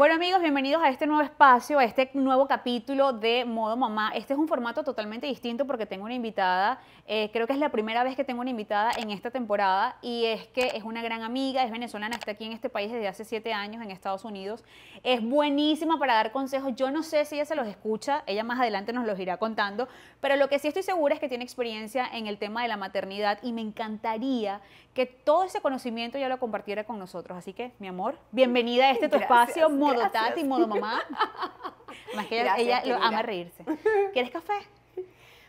Bueno amigos, bienvenidos a este nuevo espacio, a este nuevo capítulo de Modo Mamá. Este es un formato totalmente distinto porque tengo una invitada, eh, creo que es la primera vez que tengo una invitada en esta temporada y es que es una gran amiga, es venezolana, está aquí en este país desde hace siete años en Estados Unidos, es buenísima para dar consejos, yo no sé si ella se los escucha, ella más adelante nos los irá contando, pero lo que sí estoy segura es que tiene experiencia en el tema de la maternidad y me encantaría que todo ese conocimiento ya lo compartiera con nosotros. Así que, mi amor, bienvenida a este tu Modo espacio modo modo mamá. Más que ella, ella ama reírse. ¿Quieres café?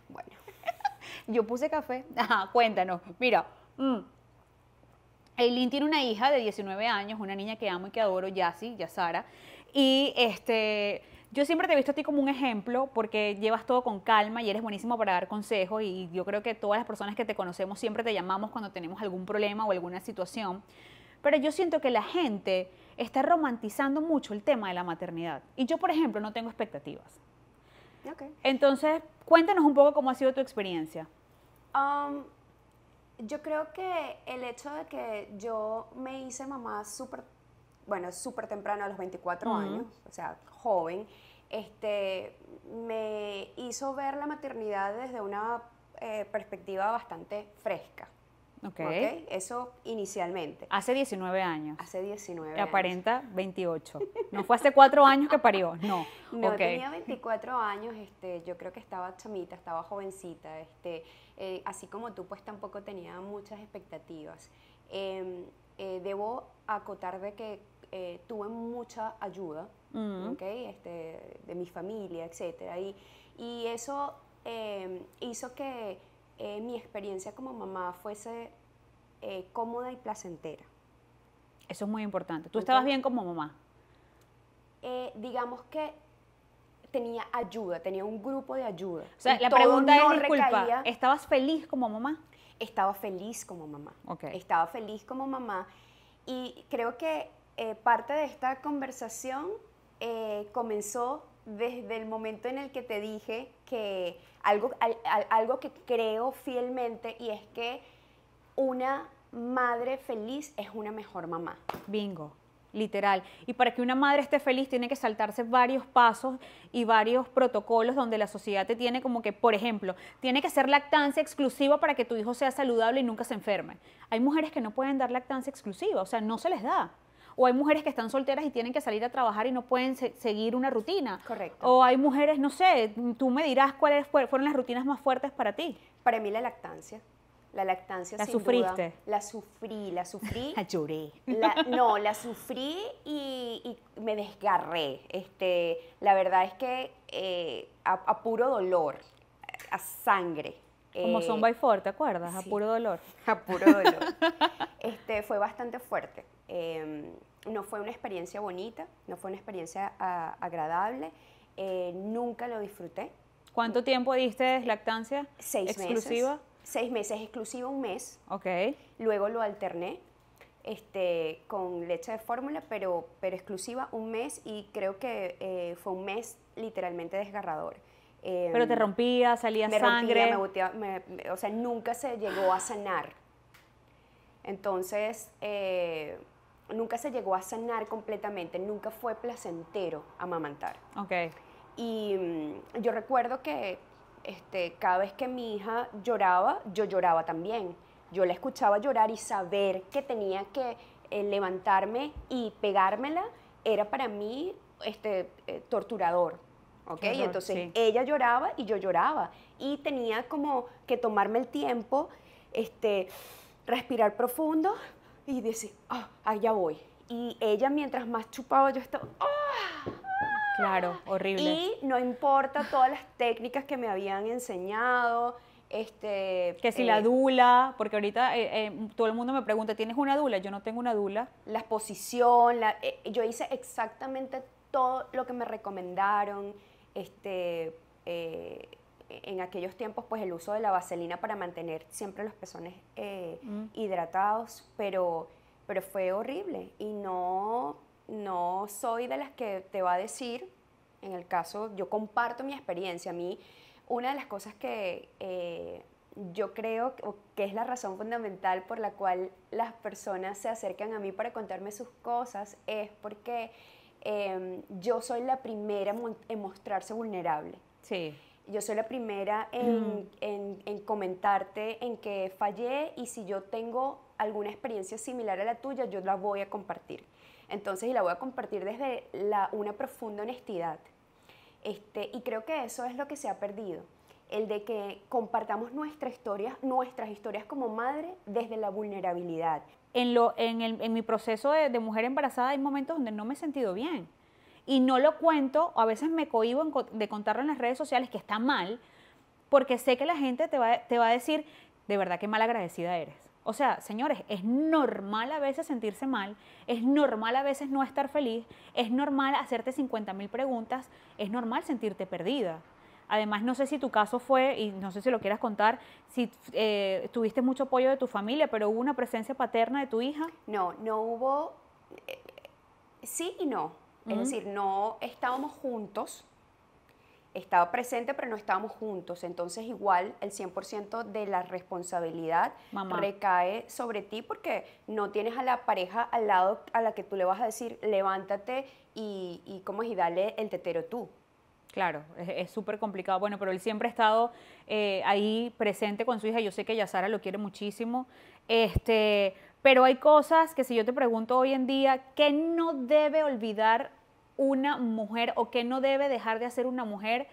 Bueno, yo puse café. Ajá, cuéntanos. Mira, mm. Eileen tiene una hija de 19 años, una niña que amo y que adoro, Yassi, Yasara. Y este, yo siempre te he visto a ti como un ejemplo porque llevas todo con calma y eres buenísimo para dar consejos y yo creo que todas las personas que te conocemos siempre te llamamos cuando tenemos algún problema o alguna situación. Pero yo siento que la gente está romantizando mucho el tema de la maternidad. Y yo, por ejemplo, no tengo expectativas. Entonces, cuéntanos un poco cómo ha sido tu experiencia. Um, yo creo que el hecho de que yo me hice mamá súper, bueno, súper temprano, a los 24 años, o sea, joven, este, me hizo ver la maternidad desde una eh, perspectiva bastante fresca. Okay. Eso inicialmente. Hace 19 años. Hace 19 Aparenta 28. No fue hace cuatro años que parió, no. No, tenía 24 años, este, yo creo que estaba chamita, estaba jovencita, este, eh, así como tú, pues tampoco tenía muchas expectativas. Em, eh, debo acotar de que eh, tuve mucha ayuda, mm. ¿ok? este, de mi familia, etcétera, y eso em, hizo que eh, mi experiencia como mamá fuese eh, cómoda y placentera. Eso es muy importante. ¿Tú estabas bien como mamá? Eh, digamos que tenía ayuda, tenía un grupo de ayuda. la pregunta es, ¿estabas feliz como mamá? Estaba feliz como mamá. Estaba feliz como mamá. Y creo que parte de esta conversación comenzó desde el momento en el que te dije que algo, algo que creo fielmente y es que una madre feliz es una mejor mamá. Bingo literal. Y para que una madre esté feliz tiene que saltarse varios pasos y varios protocolos donde la sociedad te tiene como que, por ejemplo, tiene que ser lactancia exclusiva para que tu hijo sea saludable y nunca se enferme. Hay mujeres que no pueden dar lactancia exclusiva, o sea, no se les da o hay mujeres que están solteras y tienen que salir a trabajar y no pueden seguir una rutina. Correcto. O hay mujeres, no sé, tú me dirás cuáles fueron las rutinas más fuertes para ti. Para mí la lactancia. La lactancia la sufriste. la sufrí, la sufrí. la lloré. no, la sufrí y, me desgarré. Este, la verdad es que eh, a, puro dolor, a, sangre. Como son eh, by ¿te acuerdas? a puro dolor. A puro dolor. este, fue bastante fuerte. Em, no fue una experiencia bonita, no fue una experiencia ah, agradable, eh, nunca lo disfruté. ¿Cuánto tiempo diste de lactancia? Seis exclusiva? Seis meses exclusiva, un mes. Ok. Luego lo alterné este, con leche de fórmula, pero, pero exclusiva un mes y creo que eh, fue un mes literalmente desgarrador. Em, pero te rompía, salía sangre. me rompía, me, o sea, nunca se llegó a sanar. Entonces, eh, nunca se llegó a sanar completamente, nunca fue placentero amamantar. Okay. Y mm, yo recuerdo que este, cada vez que mi hija lloraba, yo lloraba también. Yo la escuchaba llorar y saber que tenía que eh, levantarme y pegármela era para mí este, eh, torturador. ¿ok? entonces ella lloraba y yo lloraba. Y tenía como que tomarme el tiempo, este, respirar profundo, y dice ah allá voy. Y ella mientras más chupaba yo estaba, ah, ah. Claro, horrible. Y no importa todas las técnicas que me habían enseñado. Este, que si la eh, dula, porque ahorita eh, eh, todo el mundo me pregunta, ¿tienes una dula? Yo no tengo una dula. La posición, yo hice exactamente todo lo que me recomendaron. Este, en aquellos tiempos pues el uso de la vaselina para mantener siempre los pezones eh, mm. hidratados, pero, pero fue horrible y no, no soy de las que te va a decir, en el caso, yo comparto mi experiencia, a mí una de las cosas que eh, yo creo que es la razón fundamental por la cual las personas se acercan a mí para contarme sus cosas es porque em, yo soy la primera en mostrarse vulnerable. Sí yo soy la primera mm. en, comentarte en que fallé y si yo tengo alguna experiencia similar a la tuya, yo la voy a compartir. Entonces, la voy a compartir desde una profunda honestidad. Este, y creo que eso es lo que se ha perdido, el de que compartamos nuestra historia, nuestras historias como madre desde la vulnerabilidad. En, mi proceso de, de mujer embarazada hay momentos donde no me he sentido bien y no lo cuento, o a veces me cohibo de contarlo en las redes sociales, que está mal, porque sé que la gente te va, a decir, de verdad que mal agradecida eres. O sea, señores, es normal a veces sentirse mal, es normal a veces no estar feliz, es normal hacerte 50 mil preguntas, es normal sentirte perdida. Además, no sé si tu caso fue, y no sé si lo quieras contar, si eh, tuviste mucho apoyo de tu familia, pero hubo una presencia paterna de tu hija. No, no hubo, eh, sí y no. Es decir, no estábamos juntos, estaba presente, pero no estábamos juntos. Entonces, igual el 100% de la responsabilidad recae sobre ti porque no tienes a la pareja al lado a la que tú le vas a decir, levántate y, y ¿cómo es? Y dale el tetero tú. Claro, es súper complicado. Bueno, pero él siempre ha estado eh, ahí presente con su hija. Yo sé que Sara lo quiere muchísimo. Este, pero hay cosas que si yo te pregunto hoy en día, ¿qué no debe olvidar una mujer o qué no debe dejar de hacer una mujer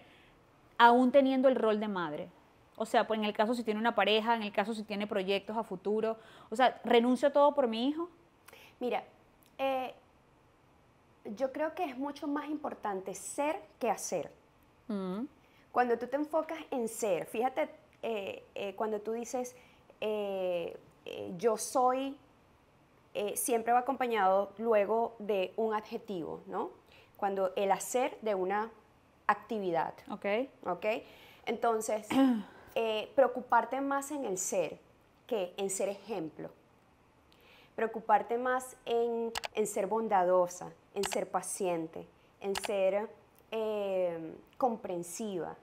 aún teniendo el rol de madre? O sea, pues en el caso si tiene una pareja, en el caso si tiene proyectos a futuro. O sea, ¿renuncio todo por mi hijo? Mira, eh, yo creo que es mucho más importante ser que hacer. Mm. Cuando tú te enfocas en ser, fíjate, eh, eh, cuando tú dices, eh, yo soy eh, siempre va acompañado luego de un adjetivo, ¿no? Cuando el hacer de una actividad. Ok. Ok. Entonces, eh, preocuparte más en el ser que en ser ejemplo. Preocuparte más en, ser bondadosa, en ser paciente, en ser comprensiva,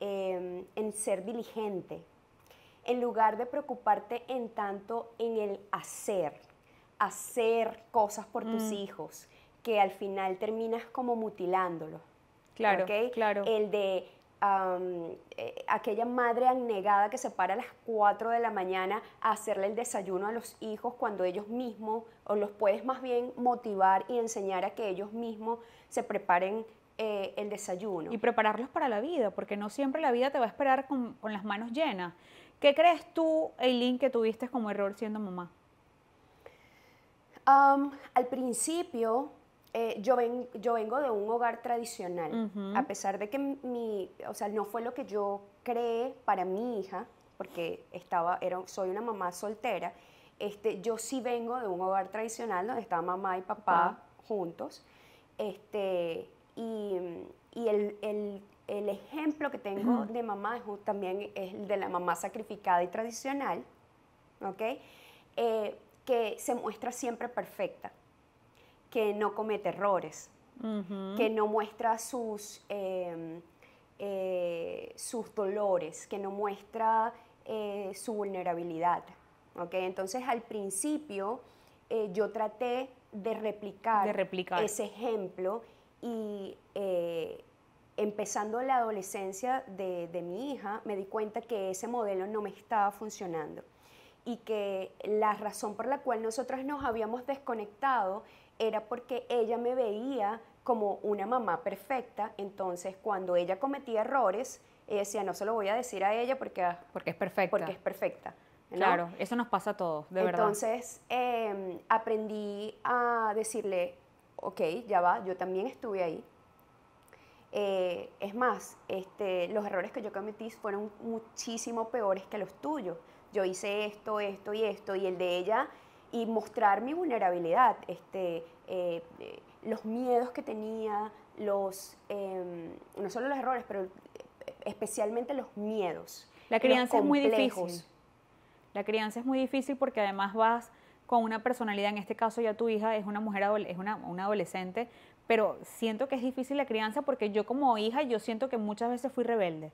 em, en ser diligente, en lugar de preocuparte en tanto en el hacer, hacer cosas por tus mm. hijos, que al final terminas como mutilándolo. Claro, claro. El de eh, aquella madre anegada que se para a las 4 de la mañana a hacerle el desayuno a los hijos cuando ellos mismos, o los puedes más bien motivar y enseñar a que ellos mismos se preparen eh, el desayuno. Y prepararlos para la vida, porque no siempre la vida te va a esperar con las manos llenas. ¿Qué crees tú, Eileen, que tuviste como error siendo mamá? al principio, eh, yo, yo vengo de un hogar tradicional, a pesar de que mi, o sea, no fue lo que yo creé para mi hija, porque estaba, era, soy una mamá soltera, este, yo sí vengo de un hogar tradicional donde estaba mamá y papá juntos, este, y, el, el ejemplo que tengo de mamá también es el de la mamá sacrificada y tradicional, ¿ok? Eh, que se muestra siempre perfecta, que no comete errores, que no muestra sus, em, eh, sus dolores, que no muestra eh, su vulnerabilidad, ¿ok? Entonces al principio yo traté de replicar, ese ejemplo y empezando la adolescencia de, mi hija, me di cuenta que ese modelo no me estaba funcionando y que la razón por la cual nosotras nos habíamos desconectado era porque ella me veía como una mamá perfecta, entonces cuando ella cometía errores, ella decía, no se lo voy a decir a ella porque, ah, porque es perfecta. Porque es perfecta. Claro, eso nos pasa a todos, de verdad. Entonces em, aprendí a decirle, ok, ya va, yo también estuve ahí, eh, es más, este, los errores que yo cometí fueron muchísimo peores que los tuyos. Yo hice esto, esto y esto, y el de ella, y mostrar mi vulnerabilidad, este, eh, eh, los miedos que tenía, los, em, no solo los errores, pero especialmente los miedos. La crianza es muy difícil. La crianza es muy difícil porque además vas con una personalidad, en este caso ya tu hija es una mujer, es una, una adolescente, pero siento que es difícil la crianza porque yo como hija, yo siento que muchas veces fui rebelde.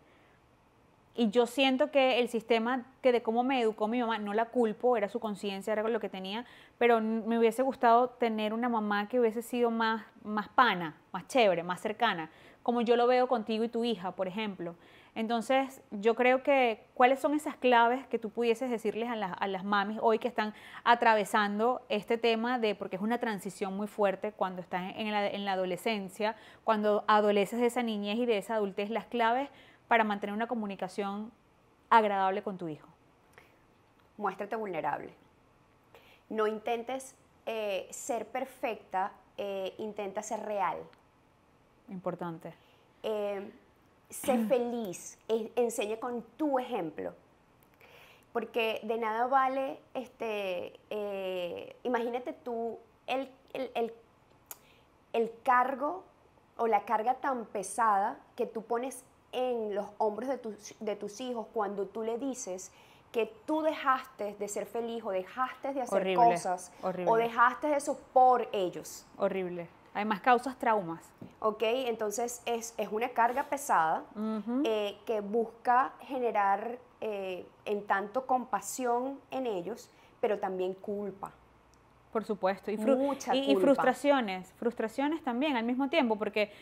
Y yo siento que el sistema, que de cómo me educó mi mamá, no la culpo, era su conciencia, era lo que tenía, pero me hubiese gustado tener una mamá que hubiese sido más, más pana, más chévere, más cercana, como yo lo veo contigo y tu hija, por ejemplo. Entonces, yo creo que cuáles son esas claves que tú pudieses decirles a las, mamis hoy que están atravesando este tema de, porque es una transición muy fuerte cuando están en la, adolescencia, cuando adoleces de esa niñez y de esa adultez, las claves para mantener una comunicación agradable con tu hijo. Muéstrate vulnerable. No intentes eh, ser perfecta, eh, intenta ser real. Importante. Eh, sé mm. feliz, e, enseña con tu ejemplo. Porque de nada vale, este, eh, imagínate tú el, cargo o la carga tan pesada que tú pones en los hombros de tus, de tus hijos cuando tú le dices que tú dejaste de ser feliz o dejaste de hacer cosas o dejaste eso por ellos. Horrible. Además causas traumas. Ok, entonces es, es una carga pesada eh, que busca generar eh, en tanto compasión en ellos, pero también culpa. Por supuesto, y, Mucha y, frustraciones, frustraciones también al mismo tiempo, porque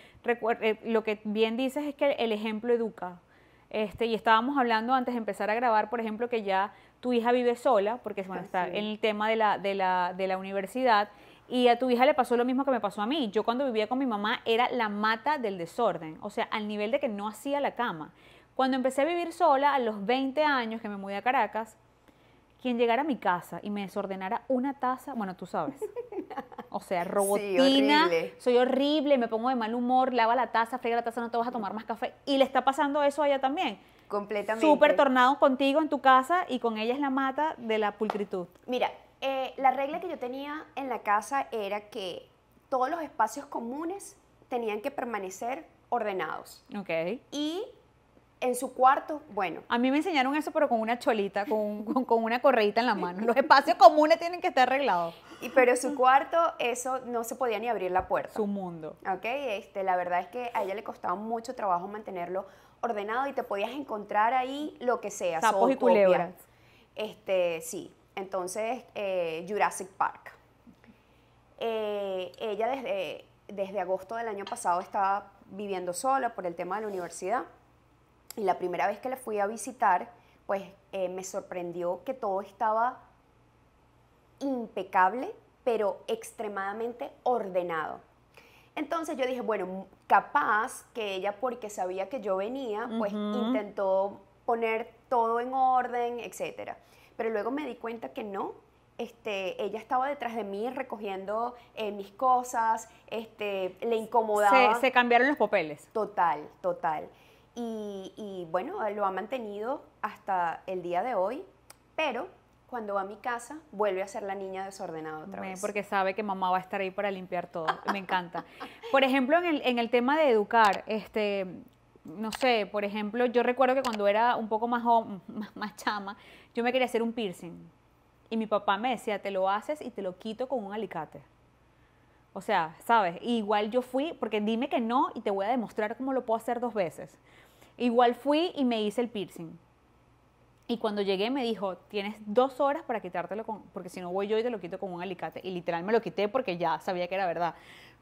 eh, lo que bien dices es que el ejemplo educa. Este, y estábamos hablando antes de empezar a grabar, por ejemplo, que ya tu hija vive sola, porque bueno, ah, está en el tema de la, de la, de la universidad, y a tu hija le pasó lo mismo que me pasó a mí. Yo cuando vivía con mi mamá era la mata del desorden, o sea, al nivel de que no hacía la cama. Cuando empecé a vivir sola, a los 20 años que me mudé a Caracas, quien llegara a mi casa y me desordenara una taza, bueno, tú sabes. O sea, robotina, sí, soy horrible, me pongo de mal humor, lava la taza, frega la taza, no te vas a tomar más café. Y le está pasando eso a ella también. Completamente. Súper tornado contigo en tu casa y con ella es la mata de la pulcritud. Mira, eh, la regla que yo tenía en la casa era que todos los espacios comunes tenían que permanecer ordenados. Ok. Y en su cuarto, bueno. A mí me enseñaron eso, pero con una cholita, con, una correita en la mano. Los espacios comunes tienen que estar arreglados. Y, pero su cuarto, eso no se podía ni abrir la puerta. Su mundo. Ok, este, la verdad es que a ella le costaba mucho trabajo mantenerlo ordenado y te podías encontrar ahí lo que sea. Sapos y culebras. Este, sí, entonces, eh, Jurassic Park. Eh, ella desde, agosto del año pasado estaba viviendo sola por el tema de la universidad y la primera vez que la fui a visitar, pues eh, me sorprendió que todo estaba impecable, pero extremadamente ordenado. Entonces yo dije, bueno, capaz que ella, porque sabía que yo venía, pues intentó poner todo en orden, etcétera pero luego me di cuenta que no. Este, ella estaba detrás de mí recogiendo eh, mis cosas, este, le incomodaba. Se, cambiaron los papeles. Total, total. Y, bueno, lo ha mantenido hasta el día de hoy, pero cuando va a mi casa, vuelve a ser la niña desordenada otra vez. Porque sabe que mamá va a estar ahí para limpiar todo. Me encanta. Por ejemplo, en el, en el tema de educar, este, no sé, por ejemplo, yo recuerdo que cuando era un poco más, más chama, yo me quería hacer un piercing. Y mi papá me decía, te lo haces y te lo quito con un alicate. O sea, ¿sabes? igual yo fui, porque dime que no y te voy a demostrar cómo lo puedo hacer dos veces. Igual fui y me hice el piercing. Y cuando llegué me dijo, tienes dos horas para quitártelo, porque si no voy yo y te lo quito con un alicate. Y literal me lo quité porque ya sabía que era verdad.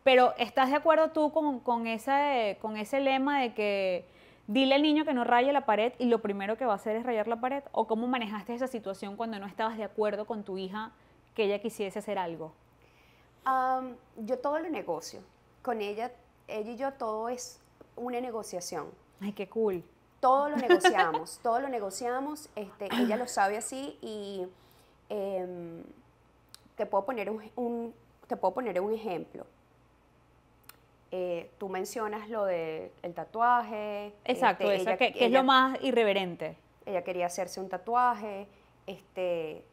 Pero ¿estás de acuerdo tú con, con ese lema de que dile al niño que no raye la pared y lo primero que va a hacer es rayar la pared? ¿O cómo manejaste esa situación cuando no estabas de acuerdo con tu hija que ella quisiese hacer algo? yo todo lo negocio. Con ella, ella y yo todo es una negociación. Ay, qué cool. Todo lo negociamos, todo lo negociamos. Este, ella lo sabe así y em, te puedo poner te puedo poner un ejemplo. Eh, tú mencionas lo del tatuaje. Exacto, este, que, es lo más irreverente. Ella quería hacerse un tatuaje. Este,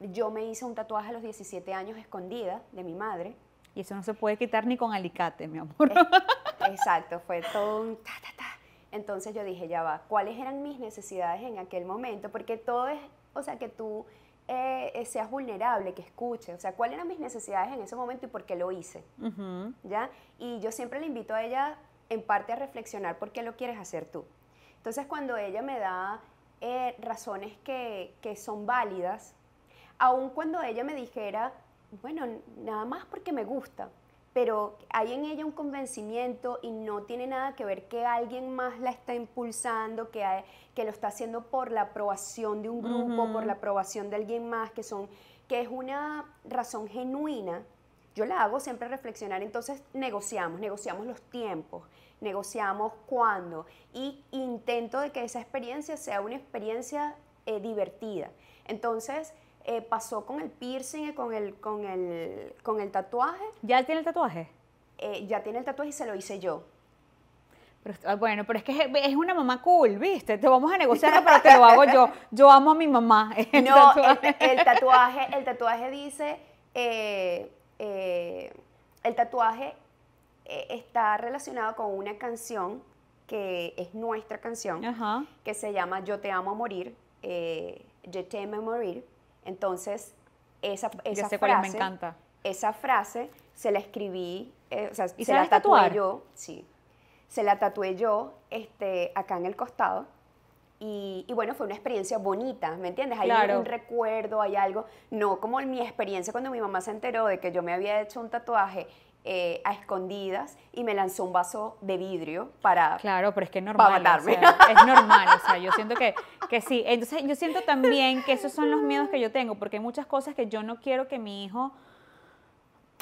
yo me hice un tatuaje a los 17 años escondida de mi madre. Y eso no se puede quitar ni con alicate, mi amor. exacto, fue todo un ta, ta. Entonces yo dije, ya va, ¿cuáles eran mis necesidades en aquel momento? Porque todo es, o sea, que tú eh, seas vulnerable, que escuche, o sea, cuáles eran mis necesidades en ese momento y por qué lo hice, ¿ya? Y yo siempre le invito a ella en parte a reflexionar por qué lo quieres hacer tú. Entonces, cuando ella me da eh, razones que, que son válidas, aun cuando ella me dijera, bueno, nada más porque me gusta, pero hay en ella un convencimiento y no tiene nada que ver que alguien más la está impulsando, que, que lo está haciendo por la aprobación de un grupo, por la aprobación de alguien más, que, son, que es una razón genuina. Yo la hago siempre reflexionar, entonces negociamos, negociamos los tiempos, negociamos cuándo y intento de que esa experiencia sea una experiencia eh, divertida. Entonces, eh, pasó con el piercing, con el, con el, con el tatuaje. ¿Ya tiene el tatuaje? Eh, ya tiene el tatuaje y se lo hice yo. Ah, bueno, pero es que es, una mamá cool, ¿viste? Te vamos a negociar, pero te lo hago yo. Yo amo a mi mamá. no, El, tatuaje, el tatuaje dice, el tatuaje eh, está relacionado con una canción que es nuestra canción, que se llama Yo te amo a morir, eh, Yo amo a morir, entonces, esa, frase... encanta. Esa frase se la escribí, eh, ¿Y se la tatué yo. Sí. Se la tatué yo este, acá en el costado. Y, bueno, fue una experiencia bonita, ¿me entiendes? Hay un recuerdo, hay algo, no como mi experiencia cuando mi mamá se enteró de que yo me había hecho un tatuaje eh, a escondidas y me lanzó un vaso de vidrio para Claro, pero es que es normal. es normal, o sea, yo siento que, que sí. Entonces, yo siento también que esos son los miedos que yo tengo, porque hay muchas cosas que yo no quiero que mi hijo...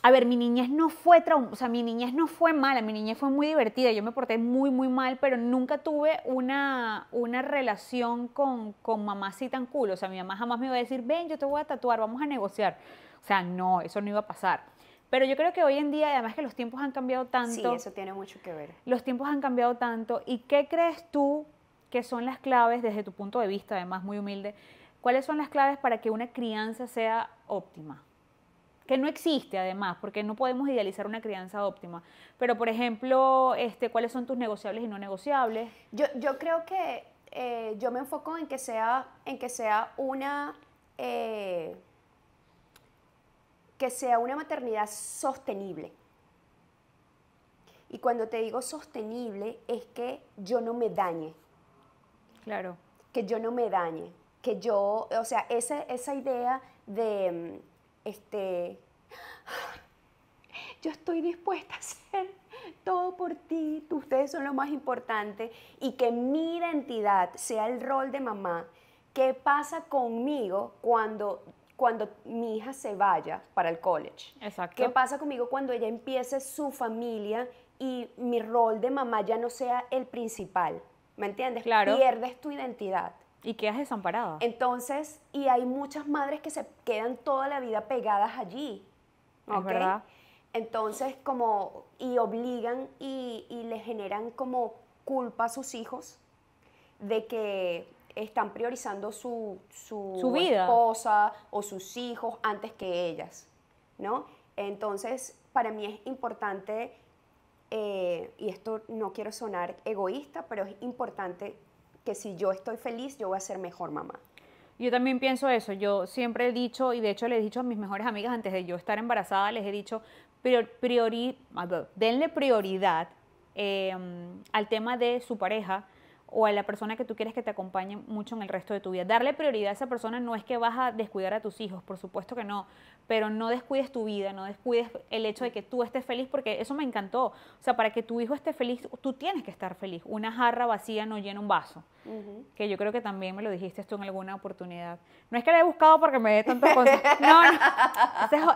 A ver, mi niñez no fue o sea, mi niñez no fue mala, mi niñez fue muy divertida, yo me porté muy, muy mal, pero nunca tuve una, una relación con, con mamá así tan O sea, mi mamá jamás me iba a decir, ven, yo te voy a tatuar, vamos a negociar. O sea, no, eso no iba a pasar. Pero yo creo que hoy en día, además que los tiempos han cambiado tanto. Sí, eso tiene mucho que ver. Los tiempos han cambiado tanto. ¿Y qué crees tú que son las claves, desde tu punto de vista, además muy humilde, cuáles son las claves para que una crianza sea óptima? Que no existe, además, porque no podemos idealizar una crianza óptima. Pero, por ejemplo, este, ¿cuáles son tus negociables y no negociables? Yo, yo creo que eh, yo me enfoco en que sea, en que sea una. Eh, que sea una maternidad sostenible. Y cuando te digo sostenible es que yo no me dañe. Claro. Que yo no me dañe. Que yo, o sea, esa, esa idea de, mm, este, yo estoy dispuesta a hacer todo por ti, ustedes son lo más importante, y que mi identidad sea el rol de mamá. ¿Qué pasa conmigo cuando cuando mi hija se vaya para el college. Exacto. ¿Qué pasa conmigo cuando ella empiece su familia y mi rol de mamá ya no sea el principal? ¿Me entiendes? Claro. Pierdes tu identidad. Y quedas desamparada. Entonces, y hay muchas madres que se quedan toda la vida pegadas allí. ¿okay? verdad. Entonces, como, y obligan y, y le generan como culpa a sus hijos de que están priorizando su, su, esposa o sus hijos antes que ellas, ¿no? Entonces, para mí es importante, eh, y esto no quiero sonar egoísta, pero es importante que si yo estoy feliz, yo voy a ser mejor mamá. Yo también pienso eso, yo siempre he dicho, y de hecho le he dicho a mis mejores amigas antes de yo estar embarazada, les he dicho, priori, denle prioridad em, al tema de su pareja, o a la persona que tú quieres que te acompañe mucho en el resto de tu vida. Darle prioridad a esa persona no es que vas a descuidar a tus hijos, por supuesto que no, pero no descuides tu vida, no descuides el hecho de que tú estés feliz, porque eso me encantó. O sea, para que tu hijo esté feliz, tú tienes que estar feliz. Una jarra vacía no llena un vaso que yo creo que también me lo dijiste tú en alguna oportunidad. No es que la he buscado porque me dé tantas cosas No,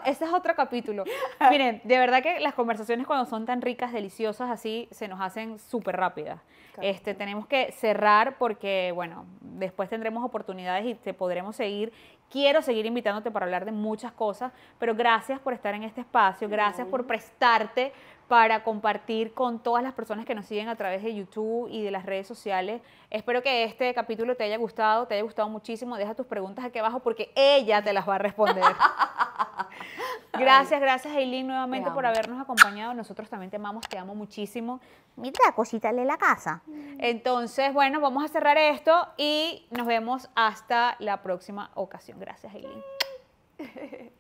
Ese es, otro capítulo. Miren, de verdad que las conversaciones cuando son tan ricas, deliciosas, así, se nos hacen súper rápidas. Este, tenemos que cerrar porque, bueno, después tendremos oportunidades y te podremos seguir. Quiero seguir invitándote para hablar de muchas cosas, pero gracias por estar en este espacio, gracias por prestarte para compartir con todas las personas que nos siguen a través de YouTube y de las redes sociales. Espero que este capítulo te haya gustado, te haya gustado muchísimo. Deja tus preguntas aquí abajo porque ella te las va a responder. Gracias, gracias Eileen nuevamente por habernos acompañado. Nosotros también te amamos, te amo muchísimo. Mira, cosita de la casa. Entonces, bueno, vamos a cerrar esto y nos vemos hasta la próxima ocasión. Gracias, Eileen.